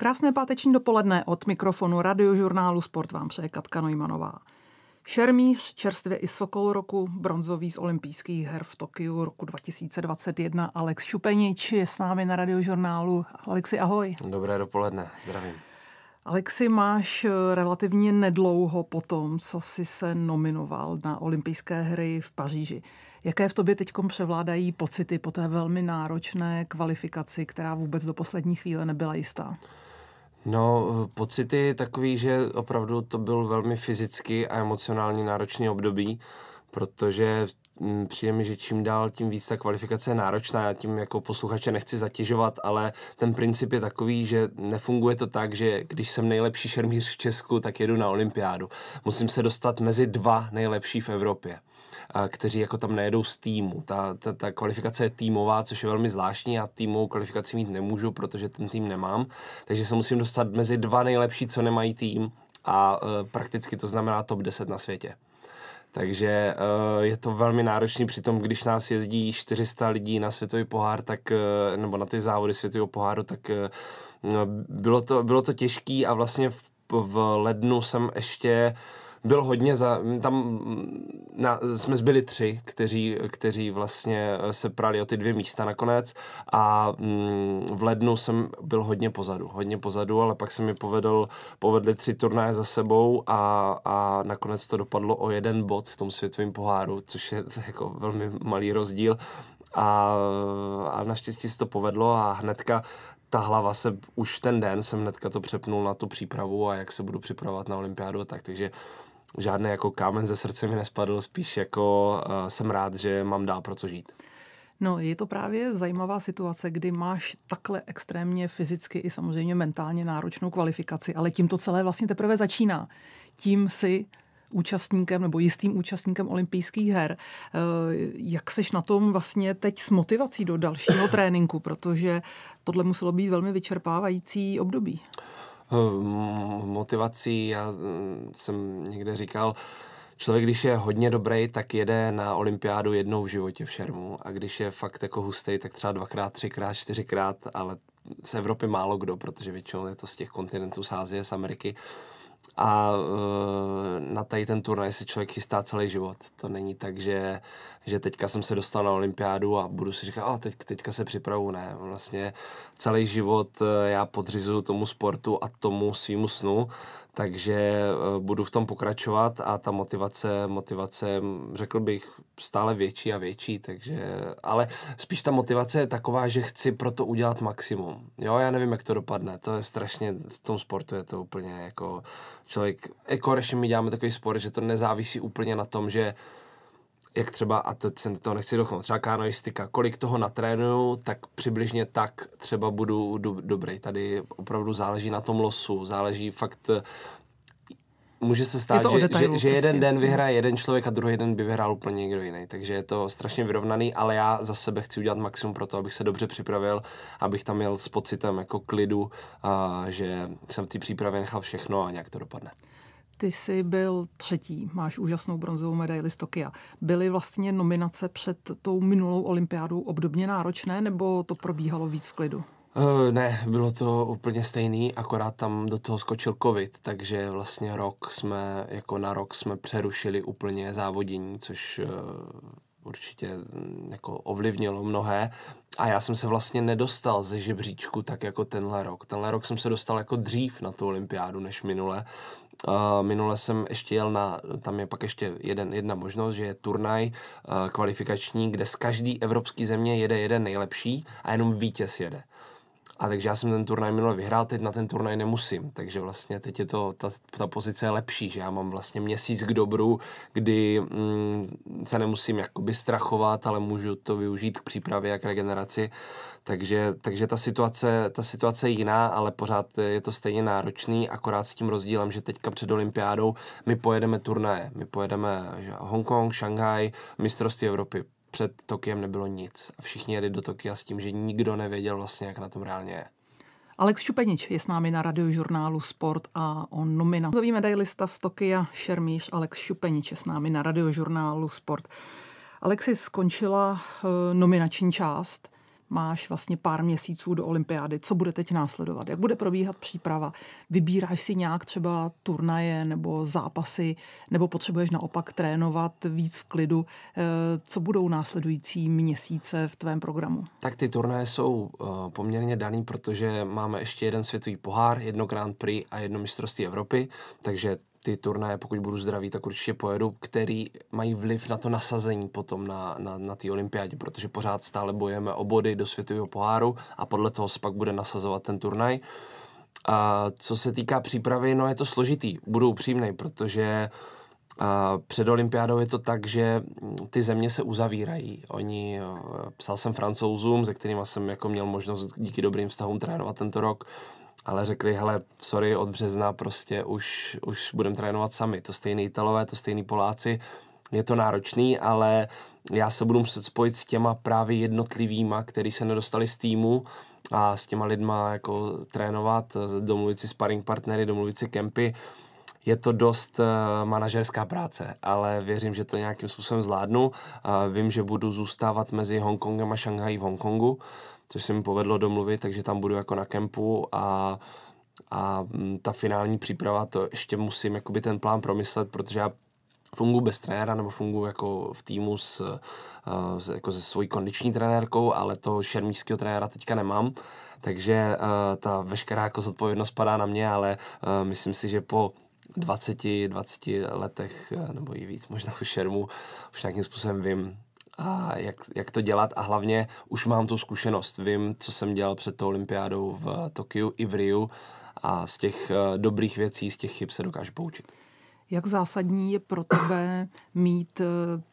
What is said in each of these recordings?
Krásné páteční dopoledne od mikrofonu radiožurnálu Sport vám přeje Katka Nojmanová. Šermíř, čerstvě i Sokol roku, bronzový z olympijských her v Tokiu roku 2021 Alex Šupenič je s námi na radiožurnálu. Alexi, ahoj. Dobré dopoledne, zdravím. Alexi, máš eh, relativně nedlouho po tom, co jsi se nominoval na olympijské hry v Paříži. Jaké v tobě teď převládají pocity po té velmi náročné kvalifikaci, která vůbec do poslední chvíle nebyla jistá? No, pocity je takový, že opravdu to byl velmi fyzicky a emocionálně náročný období, protože mm, přijde mi, že čím dál, tím víc ta kvalifikace je náročná. Já tím jako posluchače nechci zatěžovat, ale ten princip je takový, že nefunguje to tak, že když jsem nejlepší šermíř v Česku, tak jedu na olympiádu. Musím se dostat mezi dva nejlepší v Evropě kteří jako tam nejedou z týmu. Ta, ta, ta kvalifikace je týmová, což je velmi zvláštní. Já týmovou kvalifikaci mít nemůžu, protože ten tým nemám. Takže se musím dostat mezi dva nejlepší, co nemají tým a e, prakticky to znamená top 10 na světě. Takže e, je to velmi náročný, přitom když nás jezdí 400 lidí na světový pohár, tak, e, nebo na ty závody světového poháru, tak no, bylo to, bylo to těžký a vlastně v, v lednu jsem ještě byl hodně za, tam na, jsme zbyli tři, kteří, kteří vlastně eh, se prali o ty dvě místa nakonec a mm, v lednu jsem byl hodně pozadu, hodně pozadu, ale pak se mi povedl, povedli tři turnaje za sebou a, a nakonec to dopadlo o jeden bod v tom světovém poháru, což je jako velmi malý rozdíl a, a naštěstí se to povedlo a hnedka ta hlava se už ten den jsem hnedka to přepnul na tu přípravu a jak se budu připravovat na olympiádu a tak, takže uh, žádný jako kámen ze srdce mi nespadl, spíš jako eh, jsem rád, že mám dál pro co žít. No, je to právě zajímavá situace, kdy máš takhle extrémně fyzicky i samozřejmě mentálně náročnou kvalifikaci, ale tím to celé vlastně teprve začíná. Tím si účastníkem nebo jistým účastníkem olympijských her. Eh, jak seš na tom vlastně teď s motivací do dalšího tréninku, protože tohle muselo být velmi vyčerpávající období? motivací. Já jsem někde říkal, člověk, když je hodně dobrý, tak jede na olympiádu jednou v životě v šermu a když je fakt jako hustej, tak třeba dvakrát, třikrát, čtyřikrát, ale z Evropy málo kdo, protože většinou je to z těch kontinentů, z Ázie, z Ameriky a eh, na tady ten turnaj se člověk chystá celý život. To není tak, že, že teďka jsem se dostal na olympiádu a budu si říkat, a teď, teďka se připravu. Ne, vlastně celý život eh, já podřizuju tomu sportu a tomu svýmu snu, takže eh, budu v tom pokračovat a ta motivace, motivace, řekl bych, stále větší a větší, takže, ale spíš ta motivace je taková, že chci pro to udělat maximum. Jo, já nevím, jak to dopadne, to je strašně, v tom sportu je to úplně jako člověk, konečně jako my děláme takový sport, že to nezávisí úplně na tom, že jak třeba, a to se to nechci dochnout, třeba kanoistika, kolik toho natrénuju, tak přibližně tak třeba budu do, dobrý. Tady opravdu záleží na tom losu, záleží fakt může se stát, že, detailu, že, že prostě. jeden den mhm. vyhraje jeden člověk a druhý den by vyhrál úplně někdo jiný. Takže je to strašně vyrovnaný, ale já za sebe chci udělat maximum pro to, abych se dobře připravil, abych tam měl s pocitem jako klidu, a že jsem v té přípravě nechal všechno a nějak to dopadne. Ty jsi byl třetí, máš úžasnou bronzovou medaili z Tokia. Byly vlastně nominace před tou minulou olympiádou obdobně náročné, nebo to probíhalo víc v klidu? Eh, ne, bylo to úplně stejný, akorát tam do toho skočil covid, takže vlastně rok jsme, jako na rok jsme přerušili úplně závodění, což eh, určitě mm, jako ovlivnilo mnohé. A já jsem se vlastně nedostal ze žebříčku tak jako tenhle rok. Tenhle rok jsem se dostal jako dřív na tu olympiádu než minule. Uh, minule jsem ještě jel na, tam je pak ještě jeden, jedna možnost, že je turnaj uh, kvalifikační, kde z každý evropský země jede jeden nejlepší a jenom vítěz jede. Uh, a takže já jsem ten turnaj minule vyhrál, teď na ten turnaj nemusím. Takže vlastně teď je to, ta, ta pozice je lepší, že já mám vlastně měsíc k dobru, kdy mm, se nemusím jakoby strachovat, ale můžu to využít k přípravě a k regeneraci. Takže, takže ta, situace, ta situace je jiná, ale pořád je to stejně náročný, akorát s tím rozdílem, že teďka před olympiádou my pojedeme turnaje. My pojedeme Hongkong, Šanghaj, mistrovství Evropy před Tokiem nebylo nic. A všichni jeli do Tokia s tím, že nikdo nevěděl vlastně, jak na tom reálně je. Alex Šupenič je s námi na radiožurnálu Sport a on nomina. Zový medailista z Tokia Šermíš Alex Šupenič je s námi na radiožurnálu Sport. Alexi, skončila eh, nominační část máš vlastně pár měsíců do olympiády, co bude teď následovat, jak bude probíhat příprava, vybíráš si nějak třeba turnaje nebo zápasy, nebo potřebuješ naopak trénovat víc v klidu, eh, co budou následující měsíce v tvém programu? Tak ty turnaje jsou eh, poměrně daný, protože máme ještě jeden světový pohár, jedno Grand Prix a jedno mistrovství Evropy, takže ty turnaje, pokud budu zdravý, tak určitě pojedu, který mají vliv na to nasazení potom na, na, na té olympiádě, protože pořád stále bojujeme o body do světového poháru a podle toho se pak bude nasazovat ten turnaj. A co se týká přípravy, no je to složitý, budu upřímný, protože a před olympiádou je to tak, že mm, ty země se uzavírají. Oni, e, psal jsem francouzům, se kterými jsem jako měl možnost díky dobrým vztahům trénovat tento rok, ale řekli, hele, sorry, od března prostě už, už budeme trénovat sami. To stejný Italové, to stejný Poláci, je to náročný, ale já se budu muset spojit s těma právě jednotlivýma, který se nedostali z týmu a s těma lidma jako trénovat, domluvit si sparring partnery, domluvit si kempy. Je to dost eh, manažerská práce, ale věřím, že to nějakým způsobem zvládnu. Eh, vím, že budu zůstávat mezi Hongkongem a Šanghají v Hongkongu, což se mi povedlo domluvit, takže tam budu jako na kempu a a mm, ta finální příprava, to ještě musím jakoby ten plán promyslet, protože já funguji bez trenéra nebo funguji jako v týmu s, eh, s, jako se svojí kondiční trenérkou, ale to šermířského trenéra teďka nemám, takže eh, ta veškerá jako zodpovědnost padá na mě, ale eh, myslím si, že po 20, 20 letech nebo i víc možná už šermu už nějakým způsobem vím, a jak, jak to dělat a hlavně už mám tu zkušenost. Vím, co jsem dělal před tou olympiádou v eh, Tokiu i v Riu a z těch eh, dobrých věcí, z těch chyb se dokážu poučit. Jak zásadní je pro tebe mít eh,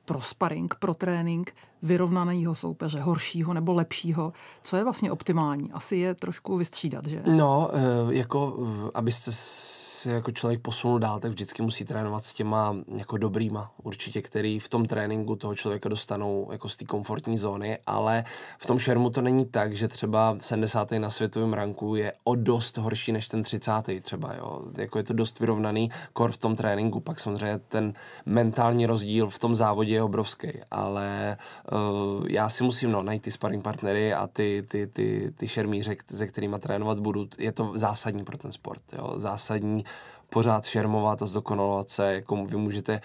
pro sparring, pro trénink vyrovnaného soupeře, horšího nebo lepšího. Co je vlastně optimální? Asi je trošku vystřídat, že? No, eh, jako, eh, abyste se jako člověk posunul dál, tak vždycky musí trénovat s těma jako dobrýma určitě, který v tom tréninku toho člověka dostanou jako z té komfortní zóny, ale v tom šermu to není tak, že třeba 70. na světovém ranku je o dost horší než ten 30. třeba, jo. Jako je to dost vyrovnaný kor v tom tréninku, pak samozřejmě ten mentální rozdíl v tom závodě je obrovský, ale Uh, já si musím no, najít ty sparring partnery a ty, ty, ty, ty šermíře, se kterými trénovat budu. Je to zásadní pro ten sport. Jo? Zásadní pořád šermovat a zdokonalovat se. Jako vy můžete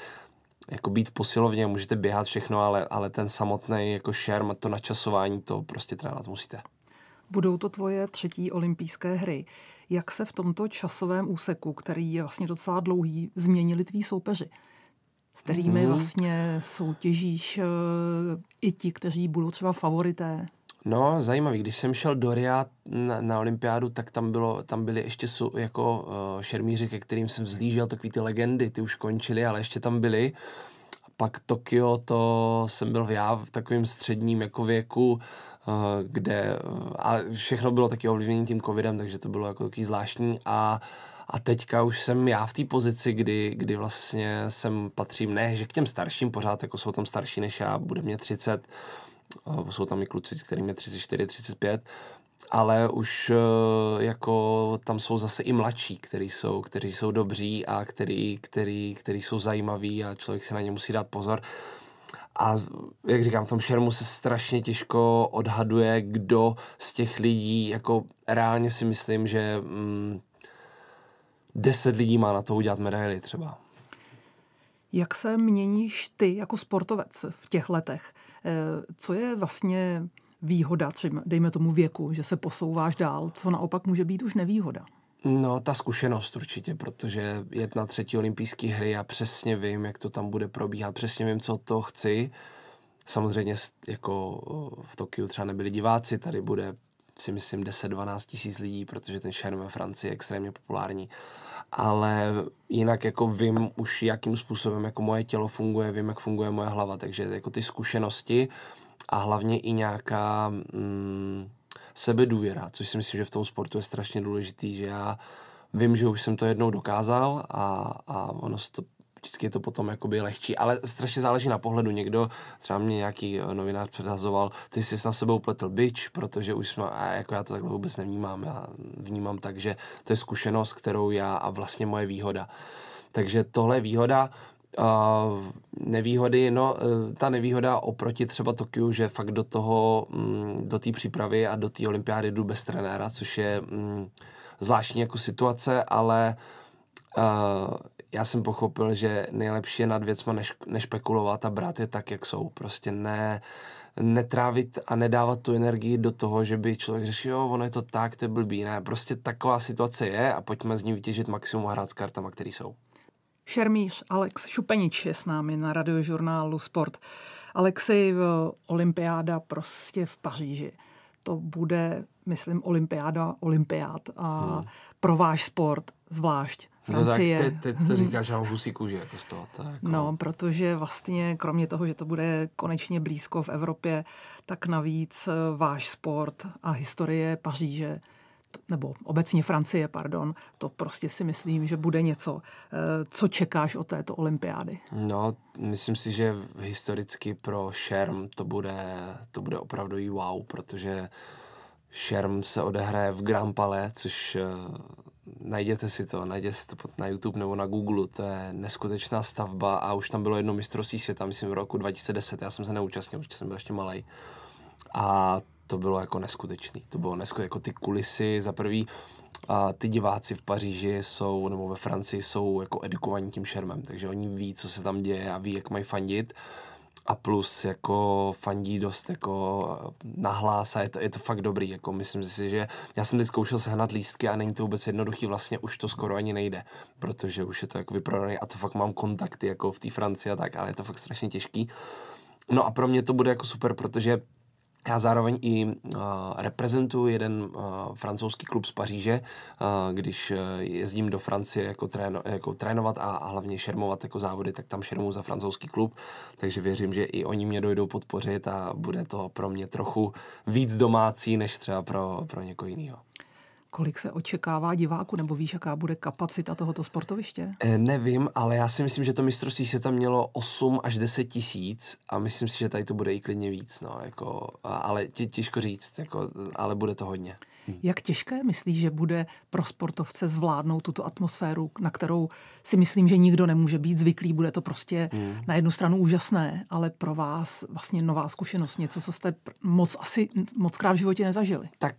jako být v posilovně, můžete běhat všechno, ale, ale ten samotný jako šerm, to načasování, to prostě trénovat musíte. Budou to tvoje třetí olympijské hry. Jak se v tomto časovém úseku, který je vlastně docela dlouhý, změnili tví soupeři? s kterými hmm. vlastně soutěžíš eh, i ti, kteří budou třeba favorité. No, zajímavý. Když jsem šel do Ria na, na olympiádu, tak tam, bylo, tam byli ještě su, jako uh, šermíři, ke kterým jsem vzlížel, takový ty legendy, ty už končily, ale ještě tam byli. Pak Tokio, to jsem byl já v takovém středním jako věku, uh, kde, uh, a všechno bylo taky ovlivněné tím covidem, takže to bylo jako takový zvláštní a uh, a teďka už jsem já v té pozici, kdy, kdy vlastně jsem patřím, ne, že k těm starším pořád, jako jsou tam starší než já, bude mě 30, eh, jsou tam i kluci, kterými je 34, 35, ale už eh, jako tam jsou zase i mladší, kteří jsou, kteří jsou dobří a který, který, který jsou zajímaví a člověk se na ně musí dát pozor. A jak říkám, v tom šermu se strašně těžko odhaduje, kdo z těch lidí, jako reálně si myslím, že mm, deset lidí má na to udělat medaily třeba. Jak se měníš ty jako sportovec v těch letech? Eh, co je vlastně výhoda, třeba dejme tomu věku, že se posouváš dál, co naopak může být už nevýhoda? No, ta zkušenost určitě, protože je na třetí olympijské hry, já přesně vím, jak to tam bude probíhat, přesně vím, co to chci. Samozřejmě jako v Tokiu třeba nebyli diváci, tady bude si myslím 10-12 tisíc lidí, protože ten šerm ve Francii je extrémně populární. Ale jinak jako vím už, jakým způsobem jako moje tělo funguje, vím, jak funguje moje hlava, takže jako ty zkušenosti a hlavně i nějaká mm, sebedůvěra, což si myslím, že v tom sportu je strašně důležitý, že já vím, že už jsem to jednou dokázal a, a ono, to, vždycky je to potom jakoby lehčí, ale strašně záleží na pohledu. Někdo, třeba mě nějaký eh, novinář předhazoval, ty jsi na sebe upletl bič, protože už jsme, a jako já to takhle vůbec nevnímám, já vnímám tak, že to je zkušenost, kterou já a vlastně moje výhoda. Takže tohle je výhoda, Uh, nevýhody, no uh, ta nevýhoda oproti třeba Tokiu, že fakt do toho, um, do té přípravy a do té olympiády jdu bez trenéra, což je um, zvláštní jako situace, ale uh, já jsem pochopil, že nejlepší je nad věcma než, nešpekulovat a brát je tak, jak jsou. Prostě ne, netrávit a nedávat tu energii do toho, že by člověk řešil, jo, ono je to tak, to je blbý, ne. Prostě taková situace je a pojďme z ní vytěžit maximum a hrát s kartama, které jsou. Šermíř Alex Šupenič je s námi na radiožurnálu Sport. Alexi, olympiáda prostě v Paříži. To bude, myslím, olympiáda olympiád a hmm. pro váš sport zvlášť Francie. No tak ty ty to mhm. říkáš, já mám husí kůži jako z toho. To jako... No, protože vlastně kromě toho, že to bude konečně blízko v Evropě, tak navíc eh, váš sport a historie Paříže nebo obecně Francie, pardon, to prostě si myslím, že bude něco. Eh, co čekáš od této olympiády? No, myslím si, že historicky pro Šerm to bude, to bude opravdu i wow, protože Šerm se odehraje v Grand Palais, což eh, najděte si to, najděte si to na YouTube nebo na Google, to je neskutečná stavba a už tam bylo jedno mistrovství světa, myslím v roku 2010, já jsem se neúčastnil, protože jsem byl ještě malý. A to bylo jako neskutečný, to bylo neskutečný, jako ty kulisy, za prvý a ty diváci v Paříži jsou, nebo ve Francii jsou jako edukovaní tím šermem, takže oni ví, co se tam děje a ví, jak mají fandit a plus jako fandí dost jako nahlás a je to, je to fakt dobrý, jako myslím si, že já jsem teď zkoušel sehnat lístky a není to vůbec jednoduchý, vlastně už to skoro ani nejde, protože už je to jako vyprodaný a to fakt mám kontakty jako v té Francii a tak, ale je to fakt strašně těžký. No a pro mě to bude jako super, protože já zároveň i uh, eh, reprezentuji jeden uh, francouzský klub z Paříže, uh, když jezdím do Francie jako, tréno, jako trénovat a, a hlavně šermovat jako závody, tak tam šermu za francouzský klub, takže věřím, že i oni mě dojdou podpořit a bude to pro mě trochu víc domácí než třeba pro, pro někoho jiného. Kolik se očekává diváku, nebo víš, jaká bude kapacita tohoto sportoviště? Eh, nevím, ale já si myslím, že to mistrovství se tam mělo 8 až 10 tisíc a myslím si, že tady to bude i klidně víc, no, jako, ale tě, těžko říct, jako, ale bude to hodně. Hm. Jak těžké myslíš, že bude pro sportovce zvládnout tuto atmosféru, na kterou si myslím, že nikdo nemůže být zvyklý, bude to prostě hmm. na jednu stranu úžasné, ale pro vás vlastně nová zkušenost, něco, co jste moc asi moc krát v životě nezažili. Tak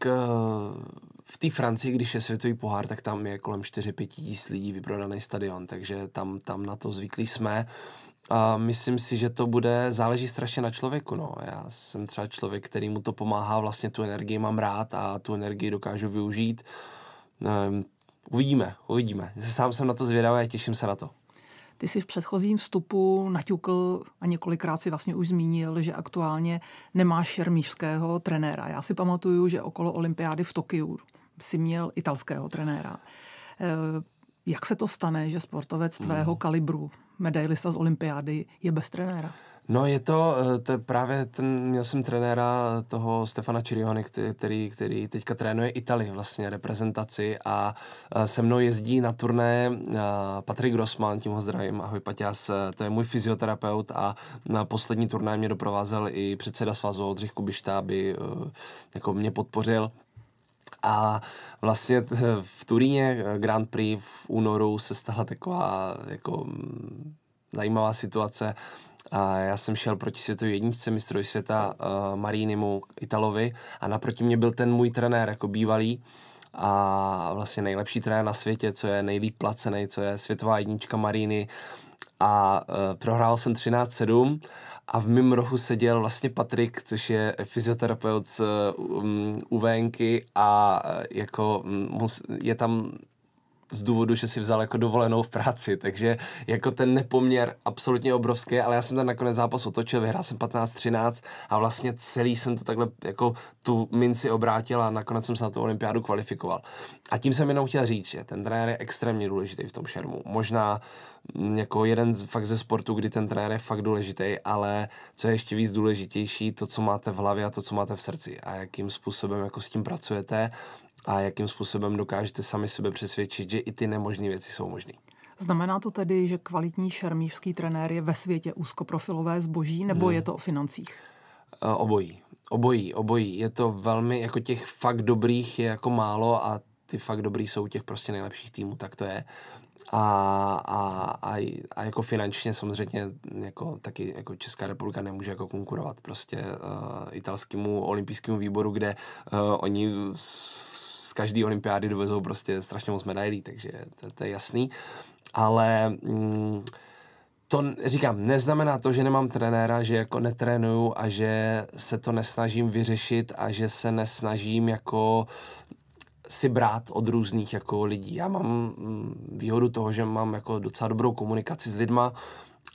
uh v té Francii, když je světový pohár, tak tam je kolem 4-5 tisíc lidí vyprodaný stadion, takže tam, tam na to zvyklí jsme. A myslím si, že to bude, záleží strašně na člověku. No. Já jsem třeba člověk, který mu to pomáhá, vlastně tu energii mám rád a tu energii dokážu využít. Um, uvidíme, uvidíme. Sám jsem na to zvědavý a těším se na to. Ty si v předchozím vstupu naťukl a několikrát si vlastně už zmínil, že aktuálně nemáš šermířského trenéra. Já si pamatuju, že okolo olympiády v Tokiu si měl italského trenéra. Eh, jak se to stane, že sportovec hmm. tvého kalibru, medailista z olympiády, je bez trenéra? No je to, eh, to právě ten, měl jsem trenéra eh, toho Stefana Čirihony, který, který teďka trénuje Italii vlastně reprezentaci a eh, se mnou jezdí na turné Patrik Grossman, tím ho zdravím, ahoj Paťas, to je můj fyzioterapeut a na poslední turné mě doprovázel i předseda svazu Oldřich Kubišta, aby jako mě podpořil. A vlastně v Turíně Grand Prix v únoru se stala taková jako mm, zajímavá situace. A já jsem šel proti světové jedničce mistrovi světa uh, eh, Marínimu Italovi a naproti mě byl ten můj trenér jako bývalý a vlastně nejlepší trenér na světě, co je nejlíp placený, co je světová jednička Maríny a uh, prohrál jsem 13-7 a v mém rohu seděl vlastně Patrik, což je fyzioterapeut z eh, um, mm, UVNky a uh, jako um, je tam z důvodu, že si vzal jako dovolenou v práci, takže jako ten nepoměr absolutně obrovský, ale já jsem ten nakonec zápas otočil, vyhrál jsem 15-13 a vlastně celý jsem to takhle jako tu minci obrátil a nakonec jsem se na tu olympiádu kvalifikoval. A tím jsem jenom chtěl říct, že ten trenér je extrémně důležitý v tom šermu. Možná mm, jako jeden z, fakt ze sportu, kdy ten trenér je fakt důležitý, ale co je ještě víc důležitější, to, co máte v hlavě a to, co máte v srdci a jakým způsobem jako s tím pracujete a jakým způsobem dokážete sami sebe přesvědčit, že i ty nemožné věci jsou možné. Znamená to tedy, že kvalitní šermířský trenér je ve světě úzkoprofilové zboží, nebo hmm. je to o financích? E, obojí. Obojí, obojí. Je to velmi, jako těch fakt dobrých je jako málo a ty fakt dobrý jsou těch prostě nejlepších týmů, tak to je. A, a, a, a jako finančně samozřejmě jako taky jako Česká republika nemůže jako konkurovat prostě uh, italskému olympijskému výboru, kde uh, oni s, s každé olympiády dovezou prostě strašně moc medailí, takže to, to je jasný. Ale mm, to říkám, neznamená to, že nemám trenéra, že jako netrénuju a že se to nesnažím vyřešit a že se nesnažím jako si brát od různých jako lidí. Já mám mm, výhodu toho, že mám jako docela dobrou komunikaci s lidma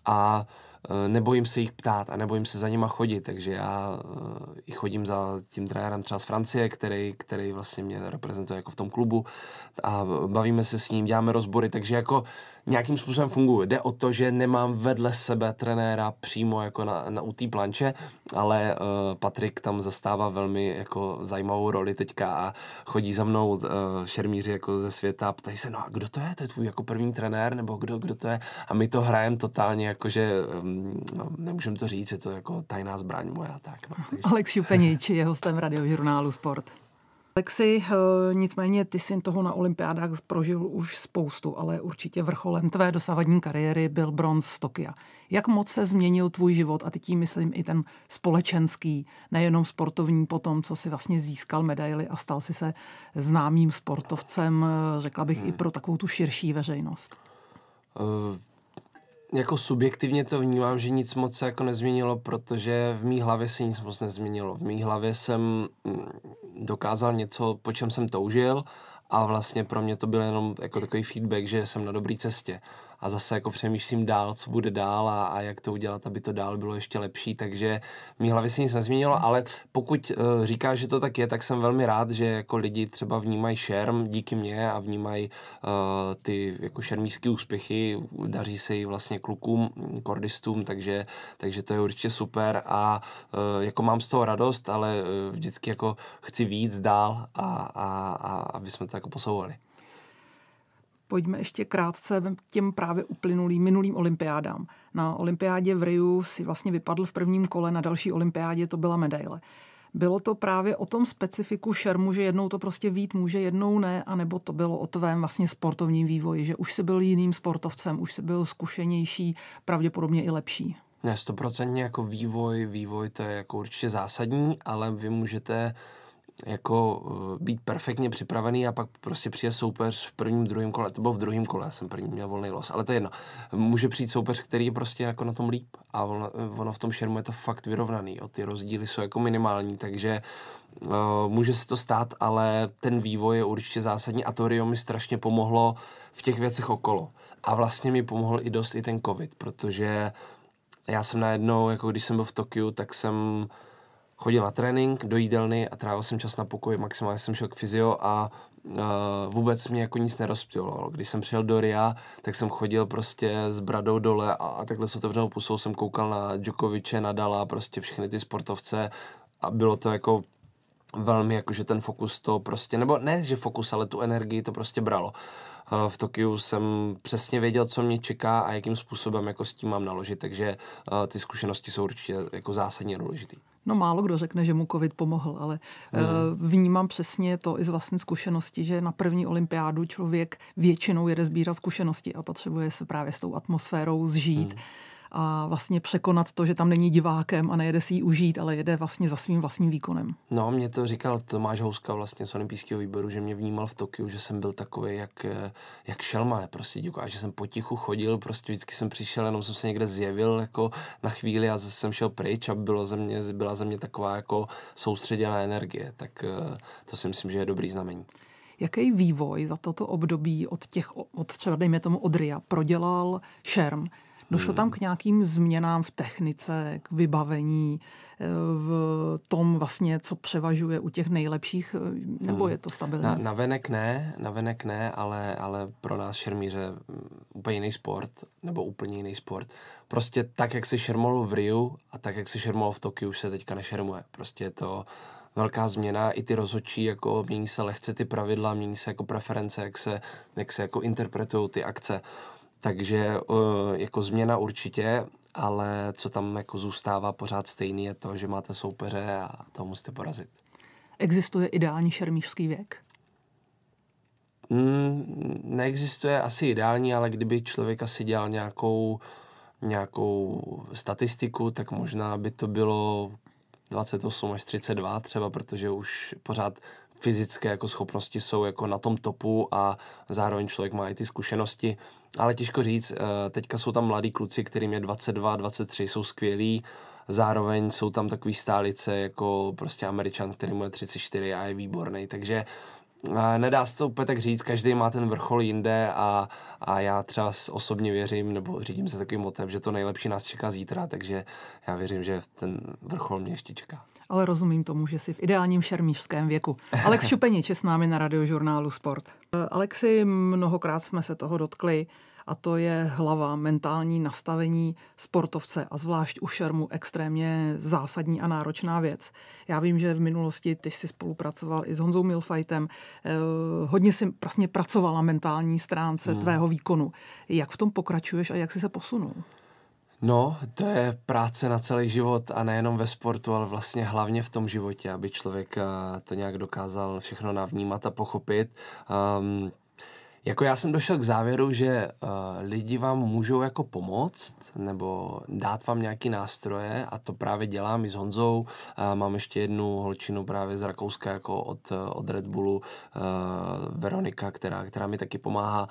a uh, Eh, nebojím se jich ptát a nebojím se za nima chodit, takže já eh, i chodím za tím trenérem třeba z Francie, který, který vlastně mě reprezentuje jako v tom klubu a bavíme se s ním, děláme rozbory, takže jako nějakým způsobem funguje. Jde o to, že nemám vedle sebe trenéra přímo jako na, na u té planče, ale uh, Patrik tam zastává velmi jako zajímavou roli teďka a chodí za mnou uh, šermíři jako ze světa a ptají se, no a kdo to je? To je tvůj jako první trenér nebo kdo, kdo to je? A my to hrajeme totálně jako, že um, no, nemůžeme to říct, je to jako tajná zbraň moja. Tak, no, takže... Alex Šupenič je hostem radiožurnálu Sport. Lexi, eh, nicméně ty jsi toho na olympiádách prožil už spoustu, ale určitě vrcholem tvé dosavadní kariéry byl bronz z Tokia. Jak moc se změnil tvůj život a teď tím myslím i ten společenský, nejenom sportovní po tom, co si vlastně získal medaily a stal si se známým sportovcem, eh, řekla bych hmm. i pro takovou tu širší veřejnost. Uh jako subjektivně to vnímám, že nic moc se jako nezměnilo, protože v mý hlavě se nic moc nezměnilo. V mý hlavě jsem mm, dokázal něco, po čem jsem toužil a vlastně pro mě to byl jenom jako takový feedback, že jsem na dobré cestě a zase jako přemýšlím dál, co bude dál a, a jak to udělat, aby to dál bylo ještě lepší, takže v mý hlavě se nic nezměnilo, mhm. ale pokud uh, říkáš, že to tak je, tak jsem velmi rád, že jako lidi třeba vnímají šerm díky mně a vnímají uh, ty jako šermířské úspěchy, daří se i vlastně klukům, kordistům, takže, takže to je určitě super a uh, jako mám z toho radost, ale uh, vždycky jako chci víc dál a, a, a aby jsme to jako posouvali pojďme ještě krátce těm právě uplynulým minulým olympiádám. Na olympiádě v Riu si vlastně vypadl v prvním kole, na další olympiádě to byla medaile. Bylo to právě o tom specifiku šermu, že jednou to prostě vít může, jednou ne, anebo to bylo o tvém vlastně sportovním vývoji, že už se byl jiným sportovcem, už se byl zkušenější, pravděpodobně i lepší. Ne, stoprocentně jako vývoj, vývoj to je jako určitě zásadní, ale vy můžete uh, jako eh, být perfektně připravený a pak prostě přijde soupeř v prvním, druhém kole, to bylo v druhém kole, já jsem první měl volný los, ale to je jedno. Může přijít soupeř, který je prostě jako na tom líp a ono, eh, ono v tom šermu je to fakt vyrovnaný, jo. ty rozdíly jsou jako minimální, takže uh, může se to stát, ale ten vývoj je určitě zásadní a to Rio mi strašně pomohlo v těch věcech okolo. A vlastně mi pomohl i dost i ten covid, protože já jsem najednou, jako když jsem byl v Tokiu, tak jsem uh, chodil na trénink do jídelny a trávil jsem čas na pokoji, maximálně jsem šel k fyzio a uh, vůbec mě jako nic nerozptilo. Když jsem přijel do RIA, tak jsem chodil prostě s bradou dole a, a takhle s otevřenou pusou jsem koukal na Djokoviče, Nadala, prostě všechny ty sportovce a bylo to jako velmi jakože ten fokus to prostě, nebo ne, že fokus, ale tu energii to prostě bralo. Eh, v Tokiu jsem přesně věděl, co mě čeká a jakým způsobem jako s tím mám naložit, takže eh, ty zkušenosti jsou určitě jako zásadně důležité. No málo kdo řekne, že mu covid pomohl, ale mm. Uh, vnímám přesně to i z vlastní zkušenosti, že na první olympiádu člověk většinou jede sbírat zkušenosti a potřebuje se právě s tou atmosférou zžít. Mm a vlastně překonat to, že tam není divákem a nejede si ji užít, ale jede vlastně za svým vlastním výkonem. No, mě to říkal Tomáš Houska vlastně z olympijského výboru, že mě vnímal v Tokiu, že jsem byl takový jak, eh, jak šelma, prostě díky, a že jsem potichu chodil, prostě vždycky jsem přišel, jenom jsem se někde zjevil jako na chvíli a zase jsem šel pryč a bylo ze mě, byla ze mě taková jako soustředěná energie, tak eh, to si myslím, že je dobrý znamení jaký vývoj za toto období od těch, od třeba dejme tomu od RIA, prodělal šerm. Došlo tam k hmm. nějakým změnám v technice, k vybavení, eh, v tom vlastně, co převažuje u těch nejlepších, eh, nebo hmm. je to stabilní? Na, na venek ne, na venek ne, ale, ale pro nás šermíře mm, úplně jiný sport, nebo úplně jiný sport. Prostě tak, jak se šermol v Riu a tak, jak se šermol v Tokiu, už se teďka nešermuje. Prostě je to velká změna, i ty rozhodčí, jako mění se lehce ty pravidla, mění se jako preference, jak se, jak se jako interpretují ty akce. Uh, takže eh, jako změna určitě, ale co tam jako zůstává pořád stejný je to, že máte soupeře a to musíte porazit. Existuje ideální šermířský věk? Mm, neexistuje asi ideální, ale kdyby člověk asi dělal nějakou, nějakou statistiku, tak možná by to bylo 28 až 32 třeba, protože už pořád fyzické jako schopnosti jsou jako na tom topu a zároveň člověk má i ty zkušenosti, ale těžko říct, eh, teďka jsou tam mladí kluci, kterým je 22, 23, jsou skvělí, zároveň jsou tam takový stálice jako prostě američan, který mu je 34 a je výborný, takže eh, nedá se to úplně tak říct, každý má ten vrchol jinde a, a já třeba osobně věřím, nebo řídím se takovým motem, že to nejlepší nás čeká zítra, takže já věřím, že ten vrchol mě ještě čeká ale rozumím tomu, že si v ideálním šermířském věku. Alex Šupenič je s námi na radiožurnálu Sport. Alexi, mnohokrát jsme se toho dotkli a to je hlava, mentální nastavení sportovce a zvlášť u šermu extrémně zásadní a náročná věc. Já vím, že v minulosti ty jsi spolupracoval i s Honzou Milfajtem, eh, hodně si prasně pracovala mentální stránce hmm. tvého výkonu. Jak v tom pokračuješ a jak jsi se posunul? No, to je práce na celý život a nejenom ve sportu, ale vlastně hlavně v tom životě, aby člověk eh, to nějak dokázal všechno navnímat a pochopit. Um, jako já jsem došel k závěru, že uh, lidi vám můžou jako pomoct nebo dát vám nějaký nástroje a to právě dělám i s Honzou. Uh, mám ještě jednu holčinu právě z Rakouska jako od, od Red Bullu, uh, Veronika, která, která mi taky pomáhá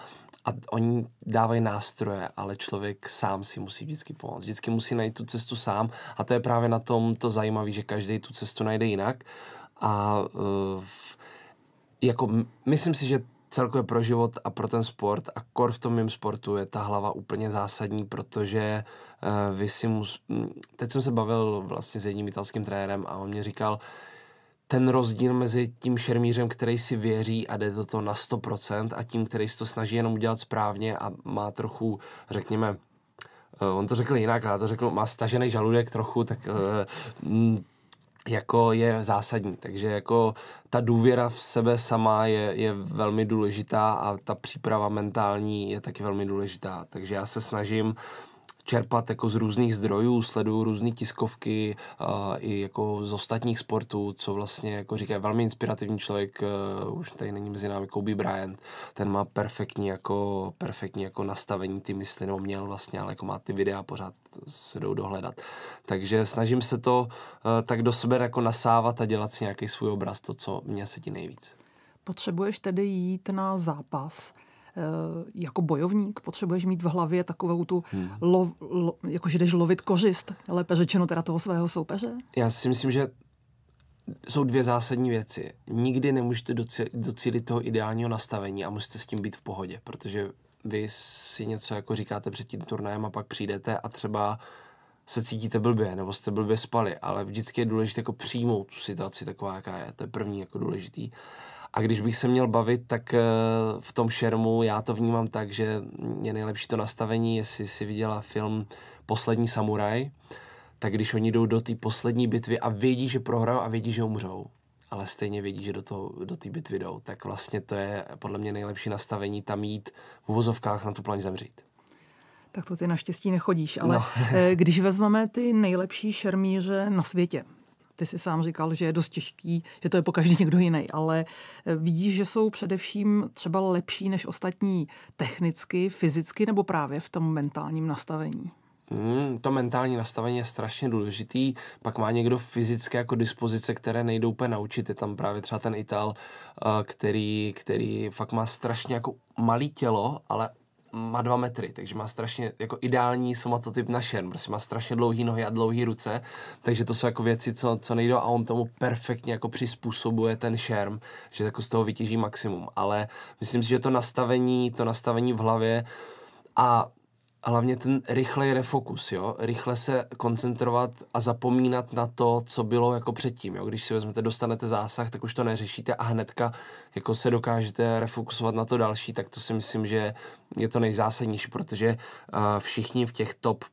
a oni dávají nástroje, ale člověk sám si musí vždycky pomoct. Vždycky musí najít tu cestu sám a to je právě na tom to zajímavé, že každý tu cestu najde jinak a uh, jako myslím si, že celkově pro život a pro ten sport a kor v tom mém sportu je ta hlava úplně zásadní, protože uh, vy si mus... Teď jsem se bavil vlastně s jedním italským trenérem a on mě říkal, ten rozdíl mezi tím šermířem, který si věří a jde do toho na 100% a tím, který se to snaží jenom udělat správně a má trochu, řekněme, eh, on to řekl jinak, já to řekl, má stažený žaludek trochu, tak eh, mm, jako je zásadní. Takže jako ta důvěra v sebe sama je, je velmi důležitá a ta příprava mentální je taky velmi důležitá. Takže já se snažím čerpat jako z různých zdrojů, sleduju různé tiskovky a, i jako z ostatních sportů, co vlastně jako říká velmi inspirativní člověk, e, už tady není mezi námi Kobe Bryant, ten má perfektní jako, perfektní jako nastavení ty mysli, nebo měl vlastně, ale jako má ty videa pořád se jdou dohledat. Takže snažím se to e, tak do sebe jako nasávat a dělat si nějaký svůj obraz, to, co mě sedí nejvíc. Potřebuješ tedy jít na zápas, Eh, jako bojovník potřebuješ mít v hlavě takovou tu, hmm. lo, lo, jako že jdeš lovit kořist, lépe řečeno teda toho svého soupeře? Já si myslím, že jsou dvě zásadní věci. Nikdy nemůžete docílit toho ideálního nastavení a musíte s tím být v pohodě, protože vy si něco jako říkáte před tím turnajem a pak přijdete a třeba se cítíte blbě, nebo jste blbě spali, ale vždycky je důležité jako přijmout tu situaci taková, jaká je. To je první jako důležitý. A když bych se měl bavit, tak eh, v tom šermu já to vnímám tak, že je nejlepší to nastavení, jestli si viděla film Poslední samuraj, tak když oni jdou do té poslední bitvy a vědí, že prohrajou a vědí, že umřou, ale stejně vědí, že do té do bitvy jdou, tak vlastně to je podle mě nejlepší nastavení tam jít v uvozovkách na tu plaň zemřít. Tak to ty naštěstí nechodíš, ale no. Eh, když vezmeme ty nejlepší šermíře na světě, ty si sám říkal, že je dost těžký, že to je pokaždé někdo jiný, ale e, vidíš, že jsou především třeba lepší než ostatní technicky, fyzicky nebo právě v tom mentálním nastavení? Hmm, to mentální nastavení je strašně důležitý. Pak má někdo fyzické jako dispozice, které nejdou úplně naučit. Je tam právě třeba ten Ital, e, který, který fakt má strašně jako malý tělo, ale má dva metry, takže má strašně jako ideální somatotyp na šerm, prostě má strašně dlouhý nohy a dlouhé ruce, takže to jsou jako věci, co, co nejdou a on tomu perfektně jako přizpůsobuje ten šerm, že jako z toho vytěží maximum, ale myslím si, že to nastavení, to nastavení v hlavě a a hlavně ten rychlej refokus, jo? rychle se koncentrovat a zapomínat na to, co bylo jako předtím. Jo? Když si vezmete, dostanete zásah, tak už to neřešíte a hnedka jako se dokážete refokusovat na to další, tak to si myslím, že je to nejzásadnější, protože uh, všichni v těch top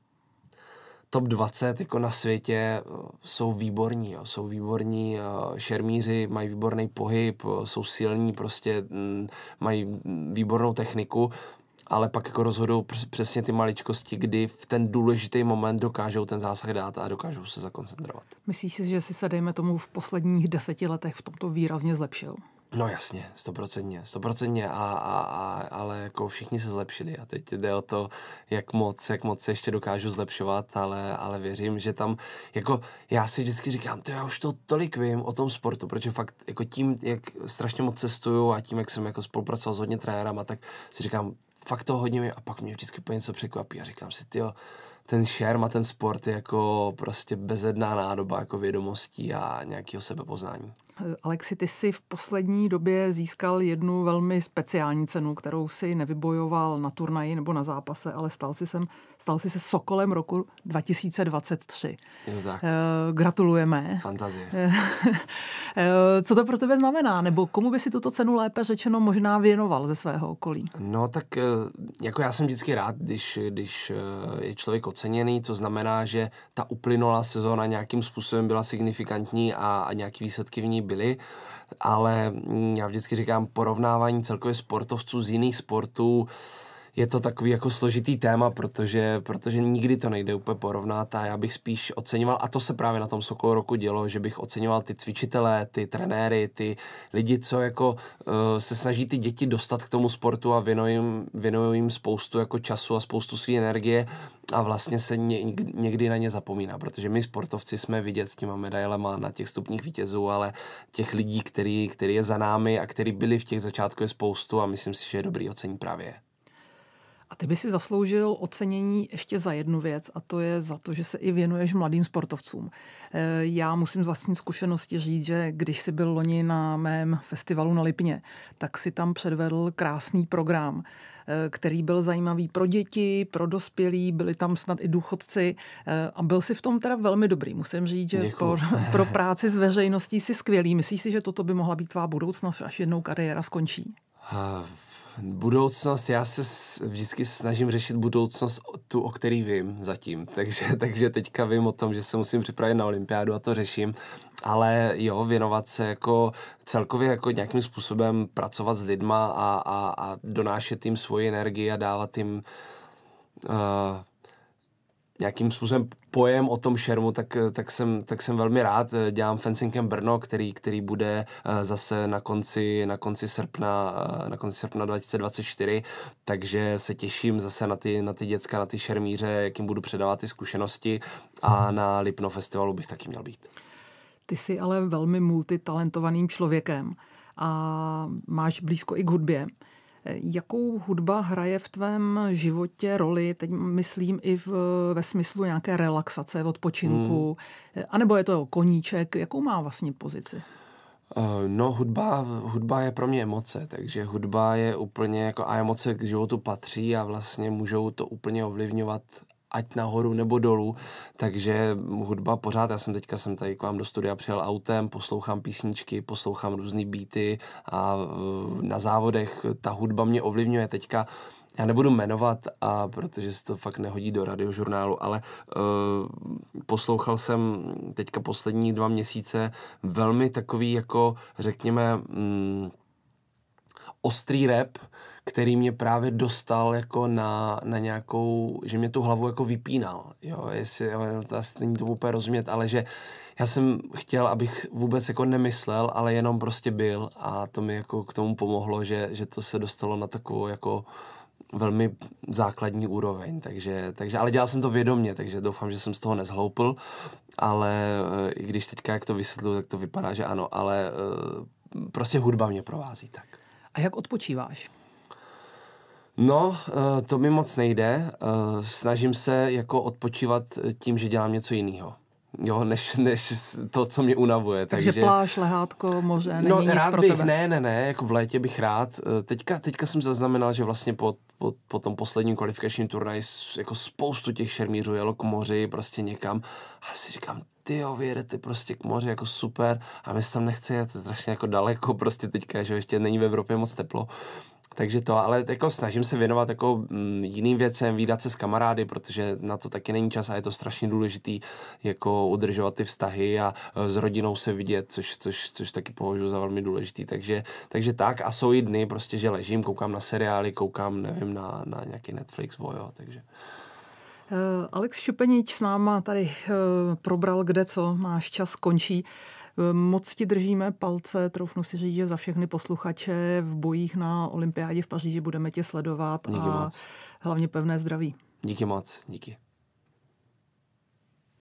top 20 jako na světě eh, jsou výborní, jo. jsou výborní eh, šermíři, mají výborný pohyb, jsou silní, prostě mm, mají mm, výbornou techniku, ale pak jako rozhodou přesně ty maličkosti, kdy v ten důležitý moment dokážou ten zásah dát a dokážou se zakoncentrovat. Myslíš si, že si se, dejme tomu, v posledních deseti letech v tomto výrazně zlepšil? No jasně, stoprocentně, stoprocentně, a, a, a, ale jako všichni se zlepšili a teď jde o to, jak moc, jak moc se ještě dokážu zlepšovat, ale, ale věřím, že tam, jako já si vždycky říkám, to já už to tolik vím o tom sportu, protože fakt jako tím, jak strašně moc cestuju a tím, jak jsem jako spolupracoval s hodně trenérama, tak si říkám, fakt to hodně mě, a pak mě vždycky po něco překvapí a říkám si, jo, ten šerm a ten sport je jako prostě bezedná nádoba jako vědomostí a nějakého sebepoznání. Alexi, ty jsi v poslední době získal jednu velmi speciální cenu, kterou si nevybojoval na turnaji nebo na zápase, ale stal si, sem, stal si se Sokolem roku 2023. Je tak. Eh, gratulujeme. Fantazie. Eh, eh, co to pro tebe znamená? Nebo komu by si tuto cenu lépe řečeno možná věnoval ze svého okolí? No tak jako já jsem vždycky rád, když, když je člověk oceněný, co znamená, že ta uplynulá sezóna nějakým způsobem byla signifikantní a, a nějaký výsledky v ní byly, ale já vždycky říkám porovnávání celkově sportovců z jiných sportů, je to takový jako složitý téma, protože, protože nikdy to nejde úplně porovnat a já bych spíš oceňoval, a to se právě na tom Sokol roku dělo, že bych oceňoval ty cvičitele, ty trenéry, ty lidi, co jako uh, se snaží ty děti dostat k tomu sportu a věnují jim, věnují jim spoustu jako času a spoustu své energie a vlastně se ně, někdy na ně zapomíná, protože my sportovci jsme vidět s těma medailema na těch stupních vítězů, ale těch lidí, který, který je za námi a který byli v těch začátku je spoustu a myslím si, že je dobrý ocení právě. A ty by si zasloužil ocenění ještě za jednu věc a to je za to, že se i věnuješ mladým sportovcům. Eh, já musím z vlastní zkušenosti říct, že když jsi byl loni na mém festivalu na Lipně, tak si tam předvedl krásný program eh, který byl zajímavý pro děti, pro dospělí, byli tam snad i důchodci eh, a byl si v tom teda velmi dobrý. Musím říct, že pro, pro práci s veřejností si skvělý. Myslíš si, že toto by mohla být tvá budoucnost, až jednou kariéra skončí? Budoucnost, já se vždycky snažím řešit budoucnost tu, o který vím zatím, takže, takže teďka vím o tom, že se musím připravit na olympiádu a to řeším, ale jo, věnovat se jako celkově jako nějakým způsobem pracovat s lidma a, a, a donášet jim svoji energii a dávat jim uh, nějakým způsobem pojem o tom šermu, tak, tak, jsem, tak jsem velmi rád. Dělám fencingem Brno, který, který bude eh, zase na konci, na konci srpna, eh, na konci srpna 2024, takže se těším zase na ty, na ty děcka, na ty šermíře, jak jim budu předávat ty zkušenosti a na Lipno festivalu bych taky měl být. Ty jsi ale velmi multitalentovaným člověkem a máš blízko i k hudbě. Jakou hudba hraje v tvém životě roli, teď myslím i v, ve smyslu nějaké relaxace, odpočinku, hmm. anebo je to koníček, jakou má vlastně pozici? Eh, no, hudba, hudba je pro mě emoce, takže hudba je úplně jako, a emoce k životu patří a vlastně můžou to úplně ovlivňovat ať nahoru nebo dolů, takže hudba pořád, já jsem teďka jsem tady k vám do studia přijel autem, poslouchám písničky, poslouchám různé beaty a eh, na závodech ta hudba mě ovlivňuje teďka já nebudu jmenovat, a protože se to fakt nehodí do radiožurnálu, ale uh, poslouchal jsem teďka poslední dva měsíce velmi takový jako, řekněme, mm, ostrý rap, který mě právě dostal jako na, na nějakou, že mě tu hlavu jako vypínal, jo, jestli, jo, to asi není to úplně rozumět, ale že já jsem chtěl, abych vůbec jako nemyslel, ale jenom prostě byl a to mi jako k tomu pomohlo, že, že to se dostalo na takovou jako velmi základní úroveň, takže, takže, ale dělal jsem to vědomně, takže doufám, že jsem z toho nezhloupil, ale eh, i když teďka jak to vysvětluji, tak to vypadá, že ano, ale eh, prostě hudba mě provází tak. A jak odpočíváš? No, eh, to mi moc nejde. Eh, snažím se jako odpočívat tím, že dělám něco jiného. Jo, než, než to, co mě unavuje. Takže, takže pláž, lehátko, moře, no, není rád nic pro bych, tebe. Ne, ne, ne, jako v létě bych rád. Eh, teďka, teďka jsem zaznamenal, že vlastně po, po, po tom posledním kvalifikačním turnaji jako spoustu těch šermířů jelo k moři, prostě někam. A si říkám, ty jo, vyjedete prostě k moři, jako super, a my se tam nechce jet, strašně jako daleko, prostě teďka, že ještě není v Evropě moc teplo. Takže to, ale jako snažím se věnovat jako mm, jiným věcem, výdat se s kamarády, protože na to taky není čas a je to strašně důležitý jako udržovat ty vztahy a e, s rodinou se vidět, což, což, což taky považuji za velmi důležitý. Takže, takže tak a jsou i dny prostě, že ležím, koukám na seriály, koukám, nevím, na, na nějaký Netflix, vojo, takže... E, Alex Šupenič s náma tady e, probral, kde co náš čas končí. Moc ti držíme palce, troufnu si říct, že za všechny posluchače v bojích na olympiádě v Paříži budeme tě sledovat Díky a moc. hlavně pevné zdraví. Díky moc, díky.